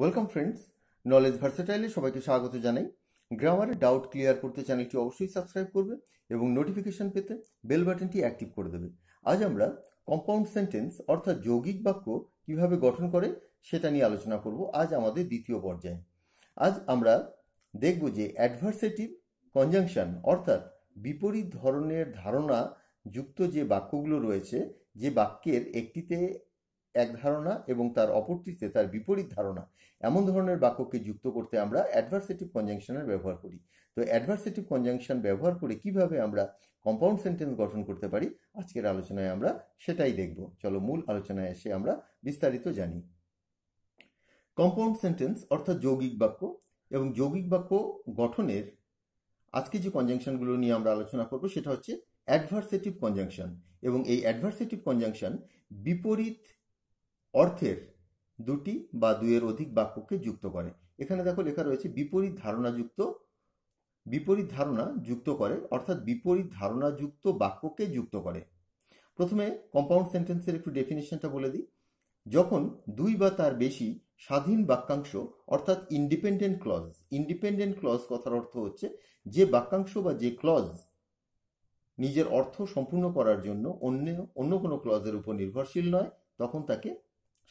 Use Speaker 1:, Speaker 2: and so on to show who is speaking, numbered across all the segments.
Speaker 1: Welcome friends knowledge ভার্সেটাইলে সবাইকে স্বাগত জানাই গ্রামারে ডাউট ক্লিয়ার করতে চ্যানেলটি অবশ্যই সাবস্ক্রাইব করবে এবং নোটিফিকেশন পেতে বেল বাটনটি অ্যাক্টিভ করে দেবে আজ আমরা কম্পাউন্ড সেন্টেন্স অর্থাৎ যৌগিক বাক্য কিভাবে গঠন করে সেটা নিয়ে আলোচনা করব আজ আমাদের দ্বিতীয় পর্যায়ে আজ আমরা দেখব যে অ্যাডভার্সেটিভ কনজাংশন অর্থাৎ বিপরীত ধরনের ধারণা যুক্ত যে বাক্যগুলো রয়েছে যে বাক্যের একটিতে এক ধারণা এবং তার অপরটিতে তার বিপরীত ধারণা এমন ধরনের বাক্যকে যুক্ত করতে আমরা অ্যাডভার্সেটিভ কনজাংশনের ব্যবহার করি তো অ্যাডভার্সেটিভ কনজাংশন ব্যবহার করে কিভাবে আমরা কম্পাউন্ড সেন্টেন্স গঠন করতে পারি আজকের আলোচনায় আমরা সেটাই দেখব চলো মূল আলোচনায় এসে আমরা বিস্তারিত জানি কম্পাউন্ড সেন্টেন্স অর্থাৎ যৌগিক বাক্য এবং যৌগিক বাক্য গঠনের আজকে যে কনজাংশনগুলো নিয়ে আমরা আলোচনা করব সেটা হচ্ছে অ্যাডভার্সেটিভ কনজাংশন এবং এই অ্যাডভার্সেটিভ কনজাংশন বিপরীত অর্থের দুটি বা দুইয়ের অধিক বাক্যকে যুক্ত করে এখানে দেখো লেখা রয়েছে বিপরীত ধারণাযুক্ত বিপরীত ধারণা যুক্ত করে অর্থাৎ বিপরীত ধারণাযুক্ত বাক্যকে যুক্ত করে প্রথমে কম্পাউন্ড সেন্টেন্সের একটু ডেফিনেশনটা বলে দিই যখন দুই বা তার বেশি স্বাধীন বাক্যাংশ অর্থাৎ ইন্ডিপেন্ডেন্ট ক্লজ ইন্ডিপেন্ডেন্ট ক্লজ কথার অর্থ হচ্ছে যে বাক্যাংশ বা যে ক্লজ নিজের অর্থ সম্পূর্ণ করার জন্য অন্য অন্য কোনো ক্লজের উপর নির্ভরশীল নয় তখন তাকে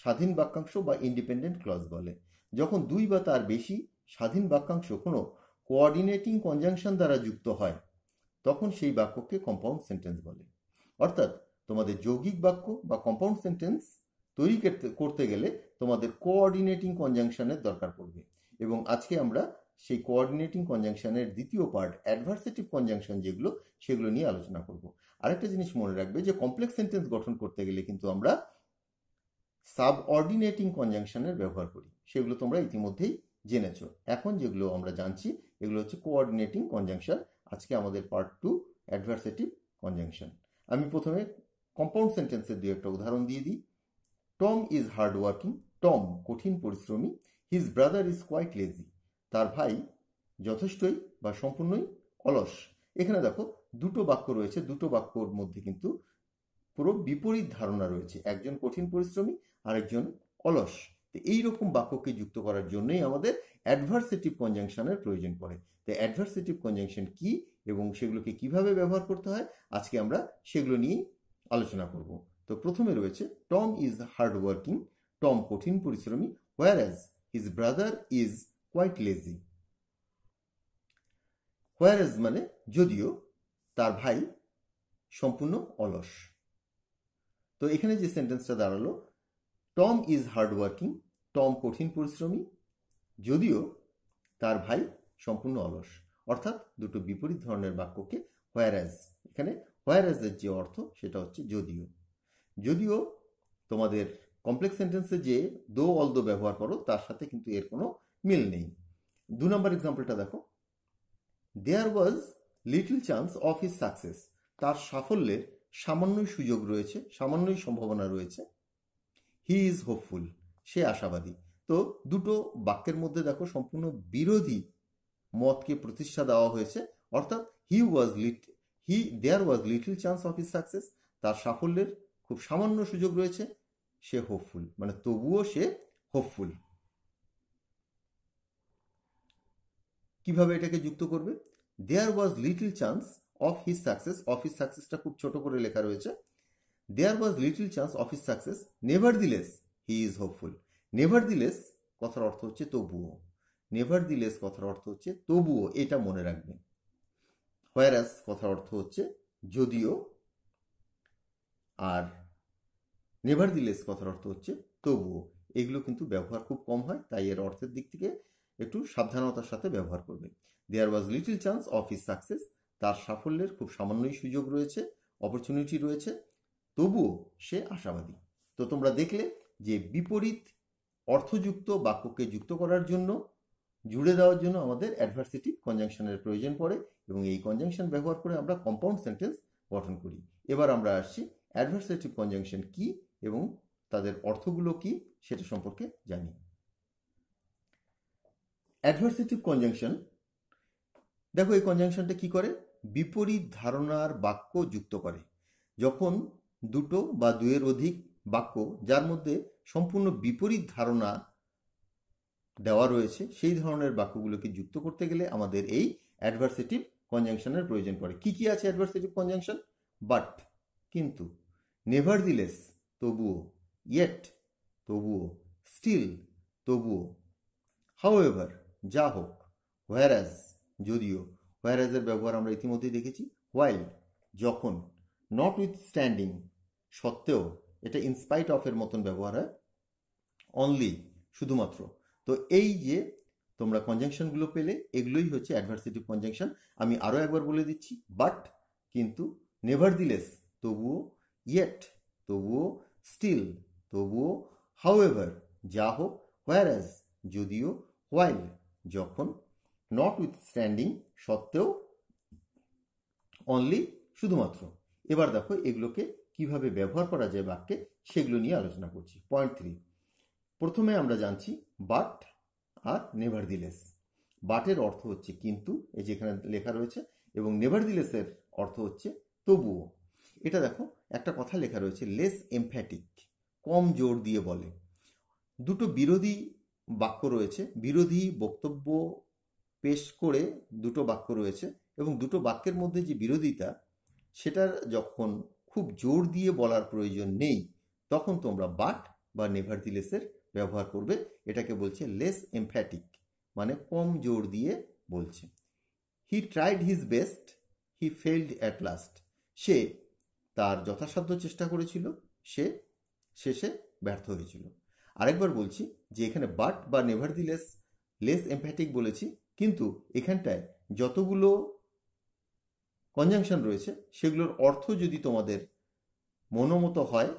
Speaker 1: স্বাধীন বাক্যাংশ বা ইন্ডিপেন্ডেন্ট ক্লজ বলে যখন দুই বা তার বেশি স্বাধীন বাক্যাংশ কোনো কোঅর্ডিনেটিং কনজাংশন দ্বারা যুক্ত হয় তখন সেই বাক্যকে কম্পাউন্ড সেন্টেন্স বলে অর্থাৎ তোমাদের যৌগিক বাক্য বা কম্পাউন্ড সেন্টেন্স তৈরি করতে করতে গেলে তোমাদের কোঅর্ডিনেটিং কনজাংশনের দরকার পড়বে এবং আজকে আমরা সেই কোঅর্ডিনেটিং কনজাংশনের দ্বিতীয় পার্ট অ্যাডভার্সেটিভ কনজাংশন যেগুলো সেগুলো নিয়ে আলোচনা করব আরেকটা জিনিস মনে রাখবে যে কমপ্লেক্স সেন্টেন্স গঠন করতে গেলে কিন্তু আমরা সাবঅর্ডিনেটিং কনজাংশনের ব্যবহার করি সেগুলো তোমরা ইতিমধ্যেই জেনেছো এখন যেগুলো আমরা জানছি এগুলো হচ্ছে কোঅর্ডিনেটিং কনজাংশন আজকে আমাদের পার্ট টু অ্যাডভার্সেটিভ কনজাংশন আমি প্রথমে কম্পাউন্ড সেন্টেন্সের দু একটা উদাহরণ দিয়ে দিই Tom is hard working Tom কঠিন পরিশ্রমী his brother is quite lazy তার ভাই যথেষ্টই বা সম্পূর্ণই অলস এখানে দেখো দুটো বাক্য রয়েছে দুটো বাক্যর মধ্যে কিন্তু পুরো বিপরীত ধারণা রয়েছে একজন কঠিন পরিশ্রমী আরেকজন অলস তো এইরকম বাক্যকে যুক্ত করার জন্যই আমাদের অ্যাডভার্সেটিভ কনজাংশনের প্রয়োজন পড়ে তো অ্যাডভার্সেটিভ কনজাংশন কি এবং সেগুলোকে কিভাবে ব্যবহার করতে হয় আজকে আমরা সেগুলো নিয়েই আলোচনা করব তো প্রথমে রয়েছে Tom is hard working Tom কঠিন পরিশ্রমী whereas his brother is quite lazy whereas মানে যদিও তার ভাই সম্পূর্ণ অলস তো এখানে যে সেন্টেন্সটা দাঁড়ালো টম ইজ হার্ডওয়ার্কিং টম কঠিন পরিশ্রমী যদিও তার ভাই সম্পূর্ণ অলস অর্থাৎ দুটো বিপরীত ধরনের বাক্যকে হোয়ারাজ এখানে হোয়ারাজের যে অর্থ সেটা হচ্ছে যদিও যদিও তোমাদের কমপ্লেক্স সেন্টেন্সে যে দো অল দো ব্যবহার করো তার সাথে কিন্তু এর কোনো মিল নেই দু নম্বর এক্সাম্পলটা দেখো there was little chance of his success তার সাফল্যের সামান্যই সুযোগ রয়েছে সামান্যই সম্ভাবনা রয়েছে হি ইজ হোপফুল সে আশাবাদী তো দুটো বাক্যের মধ্যে দেখো সম্পূর্ণ বিরোধী মতকে প্রতিষ্ঠা দেওয়া হয়েছে অর্থাৎ he was lit he there was little chance of his success তার সাফল্যের খুব সামান্য সুযোগ রয়েছে সে হোপফুল মানে তবুও সে হোপফুল কিভাবে এটাকে যুক্ত করবে there was little chance of his success of his সাকসেসটা খুব ছোট করে লেখা রয়েছে there was little chance of his success nevertheless he is hopeful nevertheless কথার অর্থ হচ্ছে তবুও নেভার লেস কথার অর্থ হচ্ছে তবুও এটা মনে রাখবেন হোয়ার অ্যাস কথার অর্থ হচ্ছে যদিও আর নেভার দিলেস কথার অর্থ হচ্ছে তবুও এগুলো কিন্তু ব্যবহার খুব কম হয় তাই এর অর্থের দিক থেকে একটু সাবধানতার সাথে ব্যবহার করবে there was little chance of his success তার সাফল্যের খুব সামান্যই সুযোগ রয়েছে অপরচুনিটি রয়েছে তবুও সে আশাবাদী তো তোমরা দেখলে যে বিপরীত অর্থযুক্ত বাক্যকে যুক্ত করার জন্য জুড়ে দেওয়ার জন্য আমাদের অ্যাডভার্সিটি কনজাংশনের প্রয়োজন পড়ে এবং এই কনজাংশন ব্যবহার করে আমরা কম্পাউন্ড সেন্টেন্স গঠন করি এবার আমরা আসছি অ্যাডভার্সিটি কনজাংশন কি এবং তাদের অর্থগুলো কি সেটা সম্পর্কে জানি অ্যাডভার্সিটি কনজাংশন দেখো এই কনজাংশনটা কি করে বিপরীত ধারণার বাক্য যুক্ত করে যখন দুটো বা দুয়ের অধিক বাক্য যার মধ্যে সম্পূর্ণ বিপরীত ধারণা দেওয়া রয়েছে সেই ধরনের বাক্যগুলোকে যুক্ত করতে গেলে আমাদের এই অ্যাডভার্সেটিভ কনজাংশনের প্রয়োজন পড়ে কি কি আছে অ্যাডভার্সেটিভ কনজাংশন বাট কিন্তু নেভার দিলেস তবুও ইয়েট তবুও স্টিল তবুও হাউ এভার যা হোক হোয়ার যদিও হোয়ারাজের ব্যবহার আমরা ইতিমধ্যেই দেখেছি হোয়াইল যখন নট উইথ স্ট্যান্ডিং সত্ত্বেও এটা ইনস্পাইট অফের মতন ব্যবহার হয় অনলি শুধুমাত্র তো এই যে তোমরা কনজাংশনগুলো পেলে এগুলোই হচ্ছে অ্যাডভার্সিটিভ কনজাংশন আমি আরও একবার বলে দিচ্ছি বাট কিন্তু নেভার দিলেস তবুও ইয়েট তবুও স্টিল তবুও হাউ এভার যা হোক হোয়ার অ্যাজ যদিও হোয়াইল যখন নট স্ট্যান্ডিং সত্ত্বেও অনলি শুধুমাত্র এবার দেখো এগুলোকে কিভাবে ব্যবহার করা যায় বাক্যে সেগুলো নিয়ে আলোচনা করছি পয়েন্ট থ্রি প্রথমে আমরা জানছি বাট আর নেভার দিলেস বাটের অর্থ হচ্ছে কিন্তু এই যেখানে লেখা রয়েছে এবং নেভার দিলেসের অর্থ হচ্ছে তবুও এটা দেখো একটা কথা লেখা রয়েছে লেস এমফ্যাটিক কম জোর দিয়ে বলে দুটো বিরোধী বাক্য রয়েছে বিরোধী বক্তব্য পেশ করে দুটো বাক্য রয়েছে এবং দুটো বাক্যের মধ্যে যে বিরোধিতা সেটার যখন খুব জোর দিয়ে বলার প্রয়োজন নেই তখন তোমরা বাট বা নেভার দিলেসের ব্যবহার করবে এটাকে বলছে লেস এমফ্যাটিক মানে কম জোর দিয়ে বলছে he tried his best he failed at last সে তার যথাসাধ্য চেষ্টা করেছিল সে শেষে ব্যর্থ হয়েছিল আরেকবার বলছি যে এখানে বাট বা নেভার দিলেস লেস এমফ্যাটিক বলেছি কিন্তু এখানটায় যতগুলো কনজাংশন রয়েছে সেগুলোর অর্থ যদি তোমাদের মনোমত হয়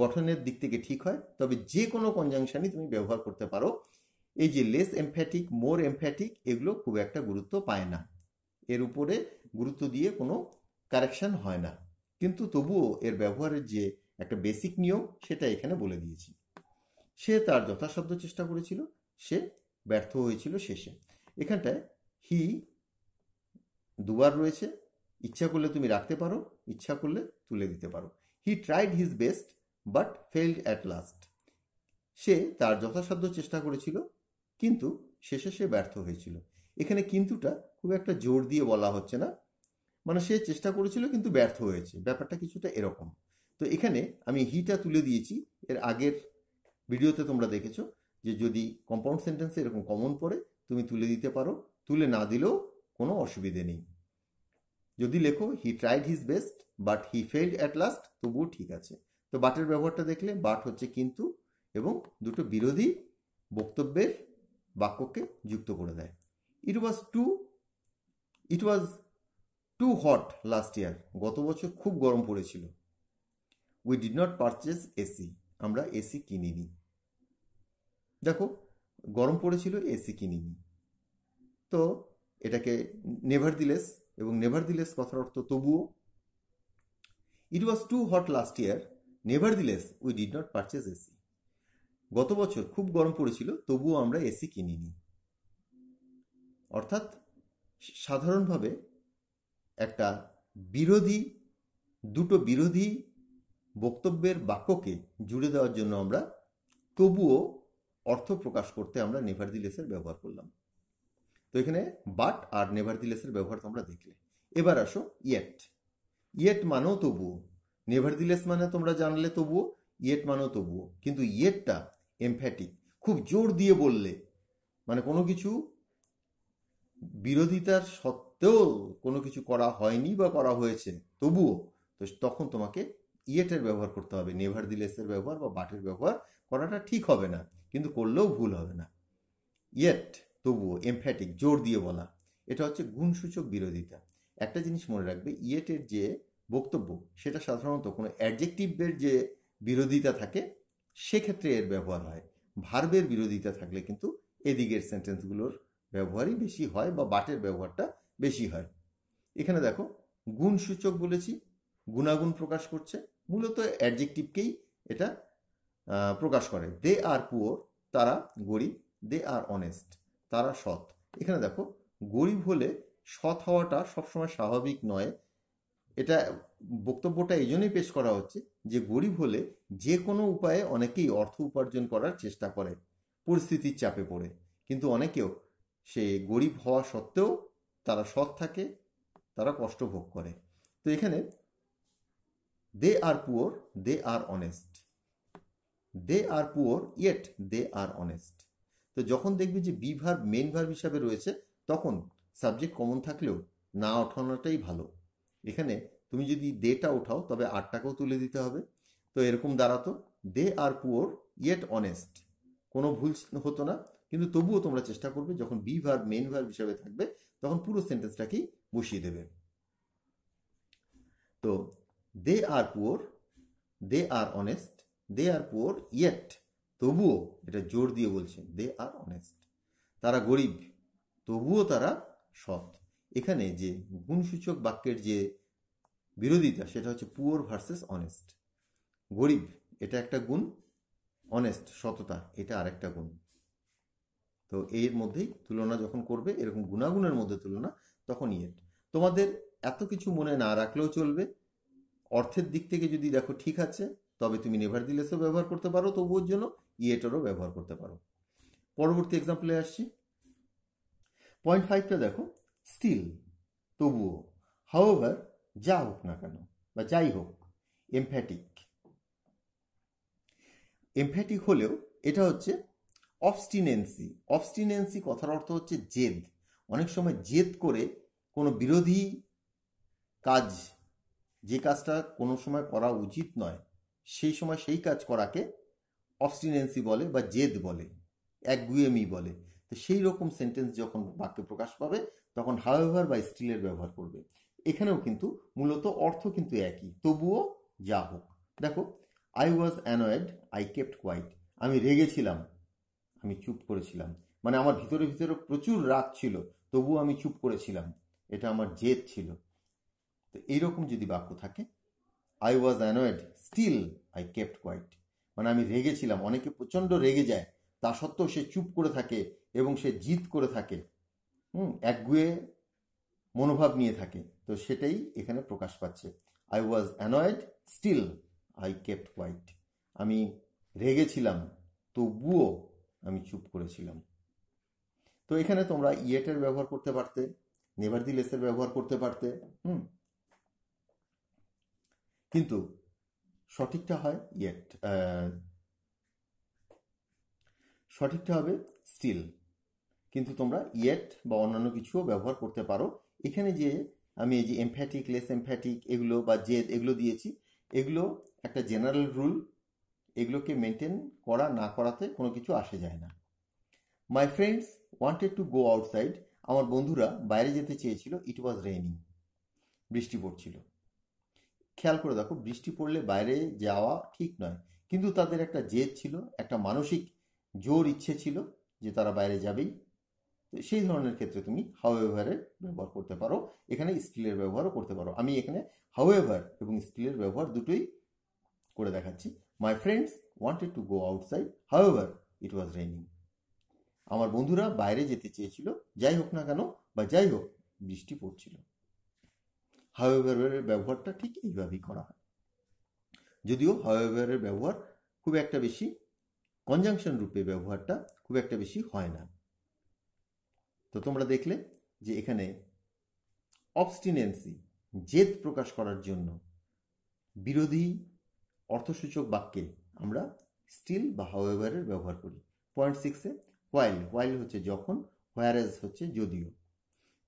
Speaker 1: গঠনের দিক থেকে ঠিক হয় তবে যে কোনো কনজাংশনই তুমি ব্যবহার করতে পারো এই যে লেস এমফ্যাটিক মোর এমফ্যাটিক এগুলো খুব একটা গুরুত্ব পায় না এর উপরে গুরুত্ব দিয়ে কোনো কারেকশন হয় না কিন্তু তবুও এর ব্যবহারের যে একটা বেসিক নিয়ম সেটা এখানে বলে দিয়েছি সে তার যথাসাধ্য চেষ্টা করেছিল সে ব্যর্থ হয়েছিল শেষে এখানটায় হি দুবার রয়েছে ইচ্ছা করলে তুমি রাখতে পারো ইচ্ছা করলে তুলে দিতে পারো he tried his best but failed at last সে তার যথাসাধ্য চেষ্টা করেছিল কিন্তু শেষে সে ব্যর্থ হয়েছিল এখানে কিন্তুটা খুব একটা জোর দিয়ে বলা হচ্ছে না মানে সে চেষ্টা করেছিল কিন্তু ব্যর্থ হয়েছে ব্যাপারটা কিছুটা এরকম তো এখানে আমি হিটা তুলে দিয়েছি এর আগের ভিডিওতে তোমরা দেখেছো যে যদি কম্পাউন্ড সেন্টেন্সে এরকম কমন পড়ে তুমি তুলে দিতে পারো তুলে না দিলেও কোনো অসুবিধে নেই যদি লেখো he tried his best but he failed at last তবুও ঠিক আছে তো বাটের ব্যবহারটা দেখলে বাট হচ্ছে কিন্তু এবং দুটো বিরোধী বক্তব্যের বাক্যকে যুক্ত করে দেয় it was too it was too hot last year গত বছর খুব গরম পড়েছিল we did not purchase AC আমরা এসি কিনিনি দেখো গরম পড়েছিল এসি কিনিনি তো এটাকে নেভার দিলেস এবং নেভার দিলেস কথার অর্থ তবুও it was too hot last year nevertheless we did not purchase AC গত বছর খুব গরম পড়েছিল তবুও আমরা এসি কিনিনি অর্থাৎ সাধারণভাবে একটা বিরোধী দুটো বিরোধী বক্তব্যের বাক্যকে জুড়ে দেওয়ার জন্য আমরা তবুও অর্থ প্রকাশ করতে আমরা নেভার দিলেসের ব্যবহার করলাম তো এখানে বাট আর নেভার দিলেসের ব্যবহার তোমরা দেখলে এবার আসো ইয়েট ইয়েট মানেও তবুও নেভার দিলেস মানে তোমরা জানলে তবুও ইয়েট মানেও তবুও কিন্তু ইয়েটটা এমফ্যাটিক খুব জোর দিয়ে বললে মানে কোনো কিছু বিরোধিতার সত্ত্বেও কোনো কিছু করা হয়নি বা করা হয়েছে তবুও তো তখন তোমাকে ইয়েটের ব্যবহার করতে হবে নেভার দিলেসের ব্যবহার বা বাটের ব্যবহার করাটা ঠিক হবে না কিন্তু করলেও ভুল হবে না ইয়েট তবুও এমফ্যাটিক জোর দিয়ে বলা এটা হচ্ছে গুণসূচক বিরোধিতা একটা জিনিস মনে রাখবে ইয়েটের যে বক্তব্য সেটা সাধারণত কোনো অ্যাডজেক্টিভের যে বিরোধিতা থাকে সেক্ষেত্রে এর ব্যবহার হয় ভার্বের বিরোধিতা থাকলে কিন্তু এদিকের সেন্টেন্সগুলোর ব্যবহারই বেশি হয় বা বাটের ব্যবহারটা বেশি হয় এখানে দেখো গুণসূচক বলেছি গুণাগুণ প্রকাশ করছে মূলত অ্যাডজেক্টিভকেই এটা প্রকাশ করে দে আর পুয়োর তারা গরিব দে আর অনেস্ট তারা সৎ এখানে দেখো গরিব হলে সৎ হওয়াটা সবসময় স্বাভাবিক নয় এটা বক্তব্যটা এই জন্যই পেশ করা হচ্ছে যে গরিব হলে যে কোনো উপায়ে অনেকেই অর্থ উপার্জন করার চেষ্টা করে পরিস্থিতির চাপে পড়ে কিন্তু অনেকেও সে গরিব হওয়া সত্ত্বেও তারা সৎ থাকে তারা কষ্ট ভোগ করে তো এখানে they are poor they are honest they are poor yet they are honest তো যখন দেখবি যে বি ভার্ব মেন ভার্ব হিসাবে রয়েছে তখন সাবজেক্ট কমন থাকলেও না ওঠানোটাই ভালো এখানে তুমি যদি দেটা ওঠাও তবে আটটাকেও তুলে দিতে হবে তো এরকম দাঁড়াতো they are poor yet honest কোনো ভুল হতো না কিন্তু তবুও তোমরা চেষ্টা করবে যখন বি ভার্ব মেন ভার্ব হিসাবে থাকবে তখন পুরো সেন্টেন্সটাকেই বসিয়ে দেবে তো they are poor they are honest they are poor yet তবুও এটা জোর দিয়ে বলছে দে আর অনেস্ট তারা গরিব তবুও তারা সৎ এখানে যে গুণসূচক বাক্যের যে বিরোধিতা সেটা হচ্ছে পুয়োর ভার্সেস অনেস্ট গরিব এটা একটা গুণ অনেস্ট সততা এটা আর একটা গুণ তো এর মধ্যেই তুলনা যখন করবে এরকম গুণাগুণের মধ্যে তুলনা তখন ইয়েট তোমাদের এত কিছু মনে না রাখলেও চলবে অর্থের দিক থেকে যদি দেখো ঠিক আছে তবে তুমি নেভার দিলেসও ব্যবহার করতে পারো ওর জন্য ইয়েটারও ব্যবহার করতে পারো পরবর্তী এক্সাম্পলে আসছি পয়েন্ট ফাইভটা দেখো স্টিল তবুও হাওভার যা হোক না কেন বা যাই হোক এমফ্যাটিক এমফ্যাটিক হলেও এটা হচ্ছে অবস্টিনেন্সি অবস্টিনেন্সি কথার অর্থ হচ্ছে জেদ অনেক সময় জেদ করে কোনো বিরোধী কাজ যে কাজটা কোনো সময় করা উচিত নয় সেই সময় সেই কাজ করাকে অবস্টিনেন্সি বলে বা জেদ বলে একগুয়েমি বলে তো সেই রকম সেন্টেন্স যখন বাক্যে প্রকাশ পাবে তখন হাওয়েভার বা স্টিলের ব্যবহার করবে এখানেও কিন্তু মূলত অর্থ কিন্তু একই তবুও যা হোক দেখো I was annoyed I kept quiet আমি রেগেছিলাম আমি চুপ করেছিলাম মানে আমার ভিতরে ভিতরে প্রচুর রাগ ছিল তবুও আমি চুপ করেছিলাম এটা আমার জেদ ছিল তো এইরকম যদি বাক্য থাকে I was annoyed still I kept quiet মানে আমি রেগেছিলাম অনেকে প্রচণ্ড রেগে যায় তা সত্ত্বেও সে চুপ করে থাকে এবং সে জিত করে থাকে হুম একগুয়ে মনোভাব নিয়ে থাকে তো সেটাই এখানে প্রকাশ পাচ্ছে I was annoyed still I kept quiet আমি রেগেছিলাম তবুও আমি চুপ করেছিলাম তো এখানে তোমরা ইয়েটের ব্যবহার করতে পারতে নেভার লেসের ব্যবহার করতে পারতে হুম কিন্তু সঠিকটা হয় ইয়েট সঠিকটা হবে স্টিল কিন্তু তোমরা ইয়েট বা অন্যান্য কিছুও ব্যবহার করতে পারো এখানে যে আমি এই যে এমফ্যাটিক লেস এমফ্যাটিক এগুলো বা জেদ এগুলো দিয়েছি এগুলো একটা জেনারেল রুল এগুলোকে মেনটেন করা না করাতে কোনো কিছু আসে যায় না my friends wanted to go outside আমার বন্ধুরা বাইরে যেতে চেয়েছিল ইট ওয়াজ রেইনিং বৃষ্টি পড়ছিল খেয়াল করে দেখো বৃষ্টি পড়লে বাইরে যাওয়া ঠিক নয় কিন্তু তাদের একটা জেদ ছিল একটা মানসিক জোর ইচ্ছে ছিল যে তারা বাইরে যাবেই তো সেই ধরনের ক্ষেত্রে তুমি হাওয়েভারের ব্যবহার করতে পারো এখানে স্টিলের ব্যবহারও করতে পারো আমি এখানে হাওয়েভার এবং স্টিলের ব্যবহার দুটোই করে দেখাচ্ছি my friends wanted to go outside however it was raining আমার বন্ধুরা বাইরে যেতে চেয়েছিল যাই হোক না কেন বা যাই হোক বৃষ্টি পড়ছিল হাওয়েভারের ব্যবহারটা ঠিক এইভাবেই করা হয় যদিও হাওয়েভারের ব্যবহার খুব একটা বেশি কনজাংশন রূপে ব্যবহারটা খুব একটা বেশি হয় না তো তোমরা দেখলে যে এখানে অবস্টিনেন্সি জেদ প্রকাশ করার জন্য বিরোধী অর্থসূচক বাক্যে আমরা স্টিল বা হাওয়েভারের ব্যবহার করি পয়েন্ট সিক্সে হোয়াইল হোয়াইল হচ্ছে যখন হোয়ারেজ হচ্ছে যদিও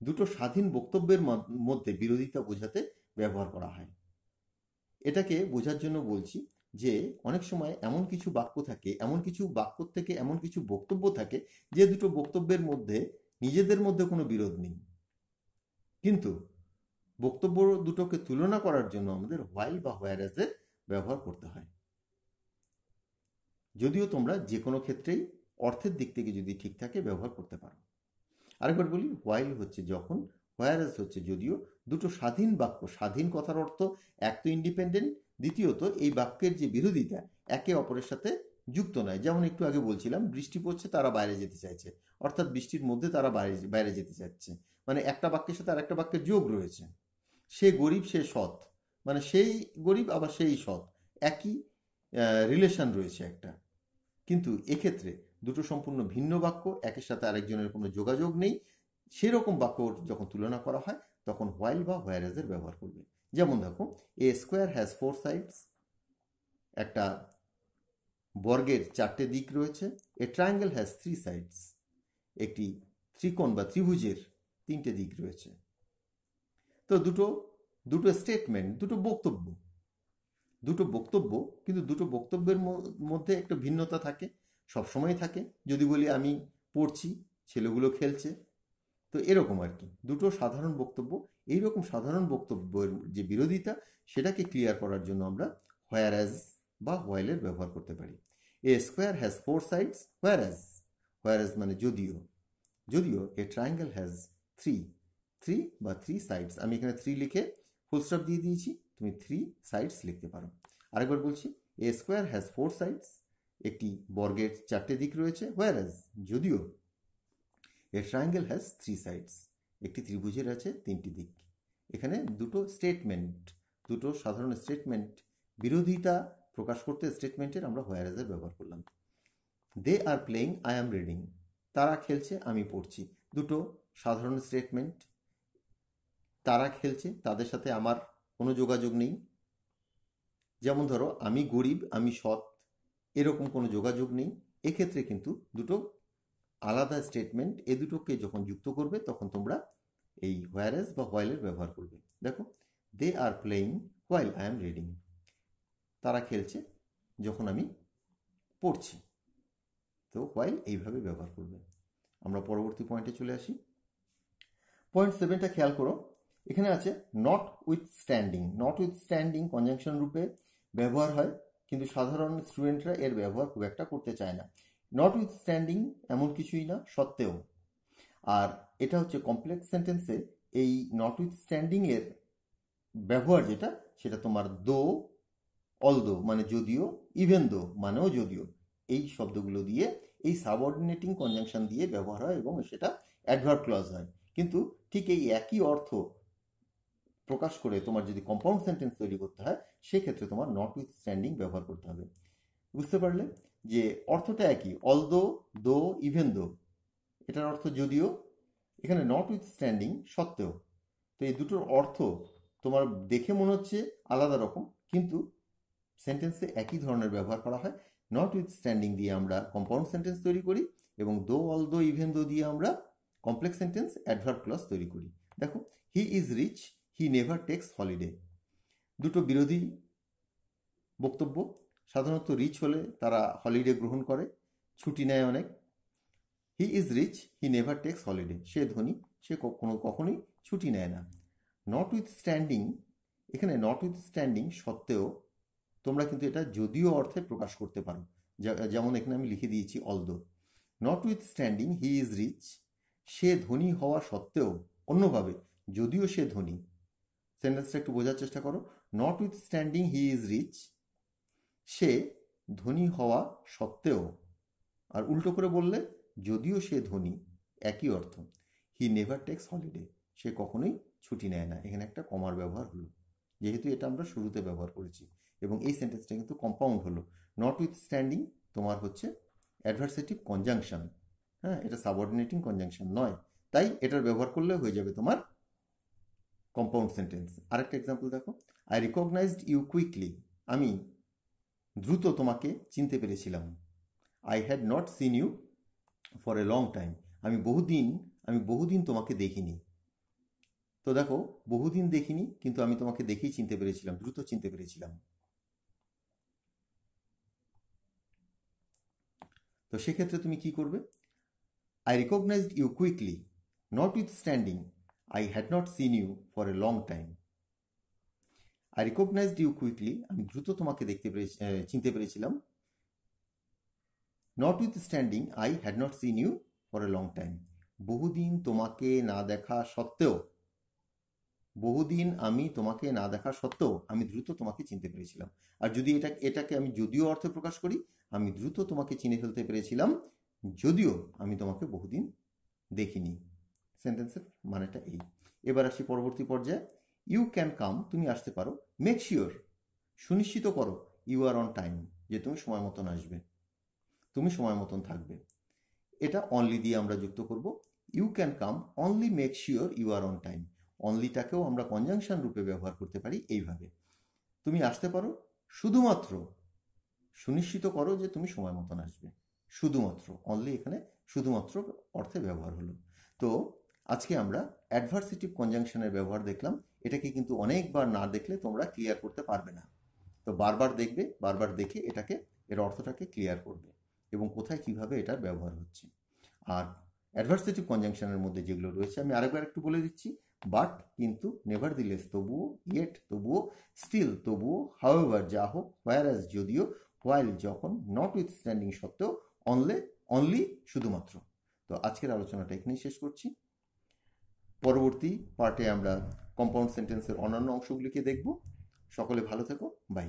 Speaker 1: দুটো স্বাধীন বক্তব্যের মধ্যে বিরোধিতা বোঝাতে ব্যবহার করা হয় এটাকে বোঝার জন্য বলছি যে অনেক সময় এমন কিছু বাক্য থাকে এমন কিছু বাক্য থেকে এমন কিছু বক্তব্য থাকে যে দুটো বক্তব্যের মধ্যে নিজেদের মধ্যে কোনো বিরোধ নেই কিন্তু বক্তব্য দুটোকে তুলনা করার জন্য আমাদের হোয়াইল বা হোয়ারাজের ব্যবহার করতে হয় যদিও তোমরা যে কোনো ক্ষেত্রেই অর্থের দিক থেকে যদি ঠিক থাকে ব্যবহার করতে পারো আরেকবার বলি হোয়াইল হচ্ছে যখন হোয়ারাস হচ্ছে যদিও দুটো স্বাধীন বাক্য স্বাধীন কথার অর্থ এক তো ইন্ডিপেন্ডেন্ট দ্বিতীয়ত এই বাক্যের যে বিরোধিতা একে অপরের সাথে যুক্ত নয় যেমন একটু আগে বলছিলাম বৃষ্টি পড়ছে তারা বাইরে যেতে চাইছে অর্থাৎ বৃষ্টির মধ্যে তারা বাইরে বাইরে যেতে চাইছে মানে একটা বাক্যের সাথে আরেকটা বাক্যের যোগ রয়েছে সে গরিব সে সৎ মানে সেই গরিব আবার সেই সৎ একই রিলেশন রয়েছে একটা কিন্তু এক্ষেত্রে দুটো সম্পূর্ণ ভিন্ন বাক্য একের সাথে আরেকজনের কোনো যোগাযোগ নেই সেরকম বাক্য যখন তুলনা করা হয় তখন হোয়াইল বা হোয়ারেজের ব্যবহার করবে যেমন দেখো a square has four sides একটা বর্গের চারটে দিক রয়েছে a triangle has three sides একটি ত্রিকোণ বা ত্রিভুজের তিনটে দিক রয়েছে তো দুটো দুটো স্টেটমেন্ট দুটো বক্তব্য দুটো বক্তব্য কিন্তু দুটো বক্তব্যের মধ্যে একটা ভিন্নতা থাকে সবসময় থাকে যদি বলি আমি পড়ছি ছেলেগুলো খেলছে তো এরকম আর কি দুটো সাধারণ বক্তব্য এই রকম সাধারণ বক্তব্যের যে বিরোধিতা সেটাকে ক্লিয়ার করার জন্য আমরা হোয়ার অ্যাজ বা হোয়াইলের ব্যবহার করতে পারি a square has four sides whereas whereas মানে যদিও যদিও a triangle has three three বা থ্রি সাইডস আমি এখানে থ্রি লিখে ফুলস্টপ দিয়ে দিয়েছি তুমি থ্রি সাইডস লিখতে পারো আরেকবার বলছি a square has four sides একটি বর্গের চারটে দিক রয়েছে হোয়ারাজ যদিও a triangle has three sides একটি ত্রিভুজের আছে তিনটি দিক এখানে দুটো স্টেটমেন্ট দুটো সাধারণ স্টেটমেন্ট বিরোধিতা প্রকাশ করতে স্টেটমেন্টের আমরা হোয়ারাজের ব্যবহার করলাম they are playing I am reading তারা খেলছে আমি পড়ছি দুটো সাধারণ স্টেটমেন্ট তারা খেলছে তাদের সাথে আমার কোনো যোগাযোগ নেই যেমন ধরো আমি গরিব আমি সৎ এরকম কোনো যোগাযোগ নেই এক্ষেত্রে কিন্তু দুটো আলাদা স্টেটমেন্ট এ দুটোকে যখন যুক্ত করবে তখন তোমরা এই হোয়ারেস বা হোয়াইলের ব্যবহার করবে দেখো they are playing while I am reading তারা খেলছে যখন আমি পড়ছি তো হোয়াইল এইভাবে ব্যবহার করবে আমরা পরবর্তী পয়েন্টে চলে আসি পয়েন্ট সেভেনটা খেয়াল করো এখানে আছে notwithstanding notwithstanding conjunction রূপে ব্যবহার হয় কিন্তু সাধারণ স্টুডেন্টরা এর ব্যবহার খুব একটা করতে চায় না নট উইথ স্ট্যান্ডিং এমন কিছুই না সত্ত্বেও আর এটা হচ্ছে কমপ্লেক্স সেন্টেন্সে এই নট উইথ স্ট্যান্ডিং এর ব্যবহার যেটা সেটা তোমার দো অল দো মানে যদিও ইভেন দো মানেও যদিও এই শব্দগুলো দিয়ে এই সাবঅর্ডিনেটিং কনজাংশন দিয়ে ব্যবহার হয় এবং সেটা অ্যাডভার্ট ক্লজ হয় কিন্তু ঠিক এই একই অর্থ প্রকাশ করে তোমার যদি কম্পাউন্ড সেন্টেন্স তৈরি করতে হয় সেক্ষেত্রে তোমার নট উইথ স্ট্যান্ডিং ব্যবহার করতে হবে বুঝতে পারলে যে অর্থটা একই অল দো দো ইভেন দো এটার অর্থ যদিও এখানে নট উইথ স্ট্যান্ডিং সত্ত্বেও তো এই দুটোর অর্থ তোমার দেখে মনে হচ্ছে আলাদা রকম কিন্তু সেন্টেন্সে একই ধরনের ব্যবহার করা হয় নট উইথ স্ট্যান্ডিং দিয়ে আমরা কম্পাউন্ড সেন্টেন্স তৈরি করি এবং দো অল দো ইভেন দো দিয়ে আমরা কমপ্লেক্স সেন্টেন্স অ্যাডভার্ট ক্লস তৈরি করি দেখো he is rich he never takes holiday দুটো বিরোধী বক্তব্য সাধারণত রিচ হলে তারা হলিডে গ্রহণ করে ছুটি নেয় অনেক he is rich he never takes holiday সে ধনী সে কখনো কখনোই ছুটি নেয় না নট উইথ স্ট্যান্ডিং এখানে নট উইথ স্ট্যান্ডিং সত্ত্বেও তোমরা কিন্তু এটা যদিও অর্থে প্রকাশ করতে পারো যেমন এখানে আমি লিখে দিয়েছি although notwithstanding he is rich সে ধনী হওয়া সত্ত্বেও অন্যভাবে যদিও সে ধনী সেন্টেন্সটা একটু বোঝার চেষ্টা করো notwithstanding he is rich সে ধনী হওয়া সত্ত্বেও আর উল্টো করে বললে যদিও সে ধনী একই অর্থ হি নেভার টেক্স হলিডে সে কখনোই ছুটি নেয় না এখানে একটা কমার ব্যবহার হলো যেহেতু এটা আমরা শুরুতে ব্যবহার করেছি এবং এই সেন্টেন্সটা কিন্তু কম্পাউন্ড হলো নট উইথ স্ট্যান্ডিং তোমার হচ্ছে অ্যাডভার্সেটিভ কনজাংশন হ্যাঁ এটা সাবঅর্ডিনেটিং কনজাংশন নয় তাই এটার ব্যবহার করলে হয়ে যাবে তোমার কম্পাউন্ড সেন্টেন্স আরেকটা এক্সাম্পল দেখো আই রিকগনাইজড ইউ কুইকলি আমি দ্রুত তোমাকে চিনতে পেরেছিলাম I had not seen you for a long time আমি বহুদিন আমি বহুদিন তোমাকে দেখিনি তো দেখো বহুদিন দেখিনি কিন্তু আমি তোমাকে দেখেই চিনতে পেরেছিলাম দ্রুত চিনতে পেরেছিলাম তো সেক্ষেত্রে তুমি কি করবে I recognised you quickly notwithstanding I had not seen you for a long time. I recognized you quickly. আমি দ্রুত তোমাকে দেখতে চিনতে পেরেছিলাম notwithstanding I had not seen you for a long time বহুদিন তোমাকে না দেখা সত্ত্বেও বহুদিন আমি তোমাকে না দেখা সত্ত্বেও আমি দ্রুত তোমাকে চিনতে পেরেছিলাম আর যদি এটা এটাকে আমি যদিও অর্থে প্রকাশ করি আমি দ্রুত তোমাকে চিনে ফেলতে পেরেছিলাম যদিও আমি তোমাকে বহুদিন দেখিনি সেন্টেন্সের মানেটা এই এবার আসি পরবর্তী পর্যায়ে ইউ ক্যান কাম তুমি আসতে পারো মেক শিওর সুনিশ্চিত করো ইউ আর অন টাইম যে তুমি সময় মতন আসবে তুমি সময় মতন থাকবে এটা অনলি দিয়ে আমরা যুক্ত করব you can come only make sure you are on time অনলিটাকেও আমরা কনজাংশন রূপে ব্যবহার করতে পারি এইভাবে তুমি আসতে পারো শুধুমাত্র সুনিশ্চিত করো যে তুমি সময় মতন আসবে শুধুমাত্র অনলি এখানে শুধুমাত্র অর্থে ব্যবহার হলো তো আজকে আমরা অ্যাডভার্সিটিভ কনজাংশনের ব্যবহার দেখলাম এটাকে কিন্তু অনেকবার না দেখলে তোমরা ক্লিয়ার করতে পারবে না তো বারবার দেখবে বারবার দেখে এটাকে এর অর্থটাকে ক্লিয়ার করবে এবং কোথায় কিভাবে এটার ব্যবহার হচ্ছে আর অ্যাডভার্সিটিভ কনজাংশনের মধ্যে যেগুলো রয়েছে আমি আরেকবার একটু বলে দিচ্ছি বাট কিন্তু নেভার দিলেস তবুও ইয়েট তবুও স্টিল তবুও হাওয়েভার যা হোক হোয়ারাস যদিও হোয়াইল যখন নট উইথ স্ট্যান্ডিং সত্ত্বেও অনলে অনলি শুধুমাত্র তো আজকের আলোচনাটা এখানেই শেষ করছি পরবর্তী পার্টে আমরা কম্পাউন্ড সেন্টেন্সের অন্যান্য অংশগুলিকে দেখব সকলে ভালো থেকো বাই